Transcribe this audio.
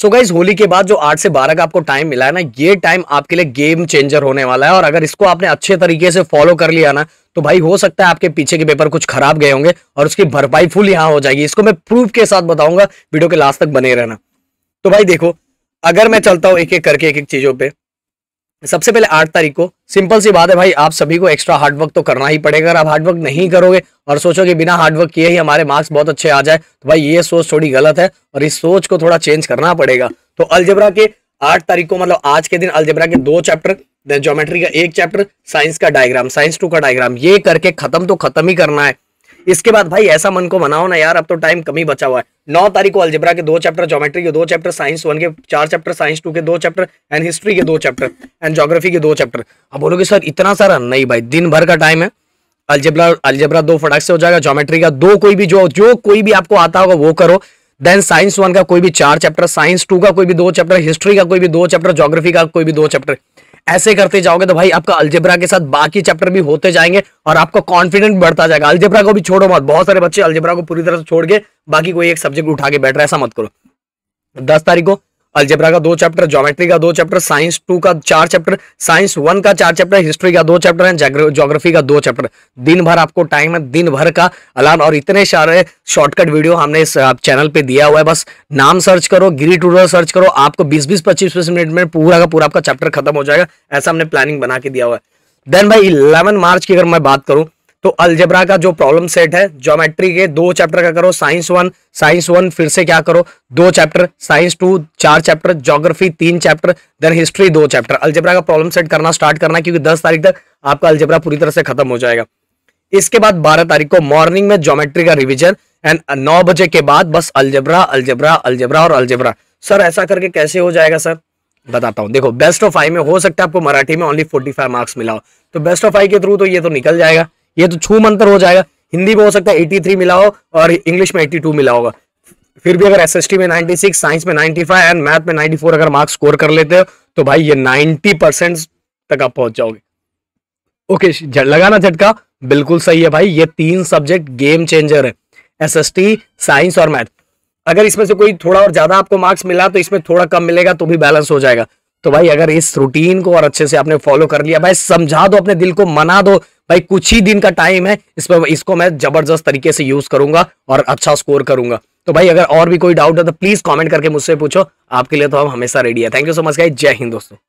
सो so guys Holi के बाद जो आठ से बारह का आपको टाइम मिला है ना ये टाइम आपके लिए गेम चेंजर होने वाला है और अगर इसको आपने अच्छे तरीके से फॉलो कर लिया ना तो भाई हो सकता है आपके पीछे के पेपर कुछ खराब गए होंगे और उसकी भरपाई फुल यहाँ हो जाएगी इसको मैं प्रूफ के साथ बताऊंगा वीडियो के लास्ट तक बने रहना तो भाई देखो अगर मैं चलता हूँ एक एक करके एक एक चीजों पर सबसे पहले आठ तारीख को सिंपल सी बात है भाई आप सभी को एक्स्ट्रा हार्डवर्क तो करना ही पड़ेगा अगर आप हार्डवर्क नहीं करोगे और सोचोगे बिना हार्डवर्क किए ही हमारे मार्क्स बहुत अच्छे आ जाए तो भाई ये सोच थोड़ी गलत है और इस सोच को थोड़ा चेंज करना पड़ेगा तो अलजेब्रा के आठ तारीख को मतलब आज के दिन अलजेब्रा के दो चैप्टर देन ज्योमेट्री का एक चैप्टर साइंस का डायग्राम साइंस टू का डायग्राम ये करके खत्म तो खत्म ही करना है इसके बाद भाई ऐसा मन को मनाओ ना यार अब तो टाइम कमी बचा हुआ है नौ तारीख को अल्जेब्रा के दो चैप्टर ज्योमेट्री के दो चैप्टर साइंस वन के चार चैप्टर साइंस टू के दो चैप्टर एंड हिस्ट्री के दो चैप्टर एंड जोग्राफी के दो चैप्टर अब बोलोगे सर इतना सारा नहीं भाई दिन भर का टाइम है अल्जेब्रा अल्जेब्रा दो फटाक से हो जाएगा ज्योमेट्री का दो कोई भी जो जो कोई भी आपको आता होगा वो करो देन साइंस वन का कोई भी चार चैप्टर साइंस टू का कोई भी दो चैप्टर हिस्ट्री का कोई भी दो चैप्टर जोग्राफी का कोई भी दो चैप्टर ऐसे करते जाओगे तो भाई आपका अल्जेब्रा के साथ बाकी चैप्टर भी होते जाएंगे और आपका कॉन्फिडेंट बढ़ता जाएगा अल्जेब्रा को भी छोड़ो मत बहुत सारे बच्चे अल्जेब्रा को पूरी तरह से छोड़ के बाकी कोई एक सब्जेक्ट उठा के बैठ रहा है ऐसा मत करो दस तारीख को अल्जेब्रा का दो चैप्टर ज्योमेट्री का दो चैप्टर साइंस टू का चार चैप्टर साइंस वन का चार चैप्टर हिस्ट्री का दो चैप्टर है ज्योग्राफी का दो चैप्टर दिन भर आपको टाइम है दिन भर का अलार्म और इतने सारे शॉर्टकट वीडियो हमने इस चैनल पे दिया हुआ है बस नाम सर्च करो गिरी टूर सर्च करो आपको बीस बीस पच्चीस पच्चीस मिनट में पूरा का पूरा आपका चैप्टर खत्म हो जाएगा ऐसा हमने प्लानिंग बना के दिया हुआ है देन भाई इलेवन मार्च की अगर मैं बात करूँ तो अल्जेब्रा का जो प्रॉब्लम सेट है ज्योमेट्री के दो चैप्टर का करो साइंस वन साइंस वन फिर से क्या करो दो चैप्टर साइंस टू चार चैप्टर ज्योग्राफी तीन चैप्टर देन हिस्ट्री दो चैप्टर अल्जेब्रा का प्रॉब्लम सेट करना स्टार्ट करना क्योंकि दस तारीख तक आपका अल्जेब्रा पूरी तरह से खत्म हो जाएगा इसके बाद बारह तारीख को मॉर्निंग में ज्योमेट्री का रिविजन एंड नौ बजे के बाद बस अल्जेब्रा अल्जेब्रा अल्जेब्रा और अल्जेब्रा सर ऐसा करके कैसे हो जाएगा सर बताता हूँ देखो बेस्ट ऑफ आई में हो सकता है आपको मराठी में ओनली फोर्टी फाइव मार्क्स मिला हो तो बेस्ट ऑफ आई के थ्रू तो ये तो निकल जाएगा ये तो छूम अंतर हो जाएगा हिंदी में हो सकता है एटी थ्री मिला हो और इंग्लिश में टू मिला होगा फिर भी अगर एस में सिक्स साइंस में फाइव एंड मैथ में फोर अगर मार्क्स स्कोर कर लेते हो तो भाई ये 90 परसेंट तक आप पहुंच जाओगे ओके लगाना झटका बिल्कुल सही है भाई ये तीन सब्जेक्ट गेम चेंजर है एस साइंस और मैथ अगर इसमें से कोई थोड़ा और ज्यादा आपको मार्क्स मिला तो इसमें थोड़ा कम मिलेगा तो भी बैलेंस हो जाएगा तो भाई अगर इस रूटीन को और अच्छे से आपने फॉलो कर लिया भाई समझा दो अपने दिल को मना दो भाई कुछ ही दिन का टाइम है इस पर इसको मैं जबरदस्त तरीके से यूज करूंगा और अच्छा स्कोर करूंगा तो भाई अगर और भी कोई डाउट है तो प्लीज कमेंट करके मुझसे पूछो आपके लिए तो हम हमेशा रेडी है थैंक यू सो मच भाई जय हिंद दोस्तों